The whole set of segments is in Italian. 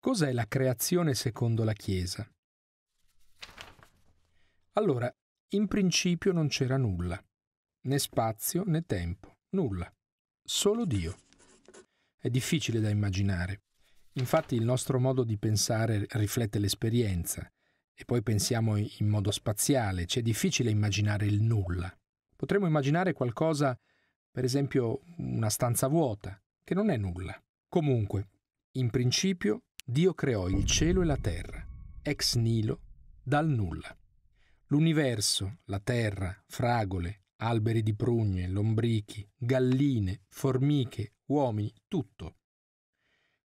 Cos'è la creazione secondo la Chiesa? Allora, in principio non c'era nulla, né spazio né tempo, nulla, solo Dio. È difficile da immaginare. Infatti il nostro modo di pensare riflette l'esperienza, e poi pensiamo in modo spaziale, ci è difficile immaginare il nulla. Potremmo immaginare qualcosa, per esempio una stanza vuota, che non è nulla. Comunque, in principio, Dio creò il cielo e la terra, ex nilo, dal nulla. L'universo, la terra, fragole, alberi di prugne, lombrichi, galline, formiche, uomini, tutto.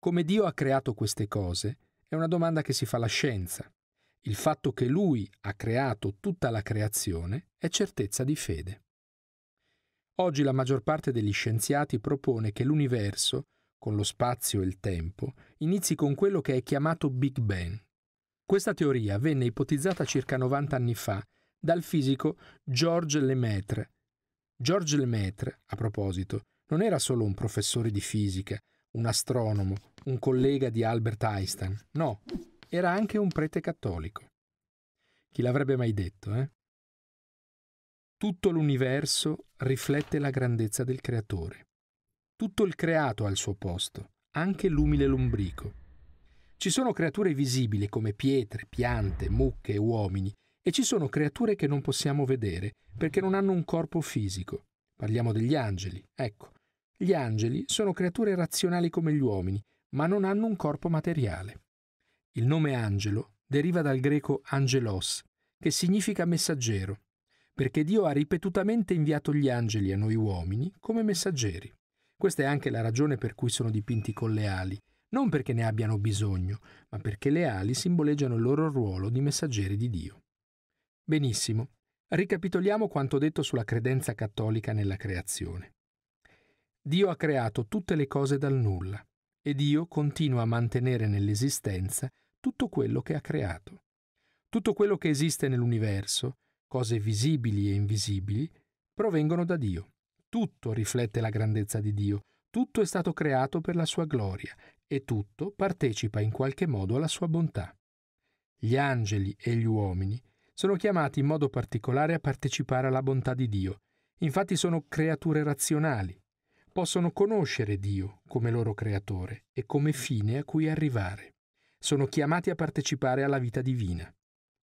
Come Dio ha creato queste cose è una domanda che si fa la scienza. Il fatto che Lui ha creato tutta la creazione è certezza di fede. Oggi la maggior parte degli scienziati propone che l'universo, con lo spazio e il tempo, inizi con quello che è chiamato Big Bang. Questa teoria venne ipotizzata circa 90 anni fa dal fisico Georges Lemaitre. Georges Lemaitre, a proposito, non era solo un professore di fisica, un astronomo, un collega di Albert Einstein, no, era anche un prete cattolico. Chi l'avrebbe mai detto, eh? Tutto l'universo riflette la grandezza del creatore. Tutto il creato ha il suo posto, anche l'umile lombrico. Ci sono creature visibili come pietre, piante, mucche, uomini, e ci sono creature che non possiamo vedere perché non hanno un corpo fisico. Parliamo degli angeli, ecco. Gli angeli sono creature razionali come gli uomini, ma non hanno un corpo materiale. Il nome angelo deriva dal greco angelos, che significa messaggero, perché Dio ha ripetutamente inviato gli angeli a noi uomini come messaggeri. Questa è anche la ragione per cui sono dipinti con le ali, non perché ne abbiano bisogno, ma perché le ali simboleggiano il loro ruolo di messaggeri di Dio. Benissimo, ricapitoliamo quanto detto sulla credenza cattolica nella creazione. Dio ha creato tutte le cose dal nulla e Dio continua a mantenere nell'esistenza tutto quello che ha creato. Tutto quello che esiste nell'universo, cose visibili e invisibili, provengono da Dio. Tutto riflette la grandezza di Dio, tutto è stato creato per la sua gloria e tutto partecipa in qualche modo alla sua bontà. Gli angeli e gli uomini sono chiamati in modo particolare a partecipare alla bontà di Dio, infatti sono creature razionali, possono conoscere Dio come loro creatore e come fine a cui arrivare sono chiamati a partecipare alla vita divina.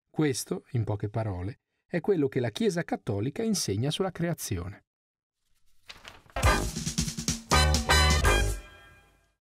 Questo, in poche parole, è quello che la Chiesa cattolica insegna sulla creazione.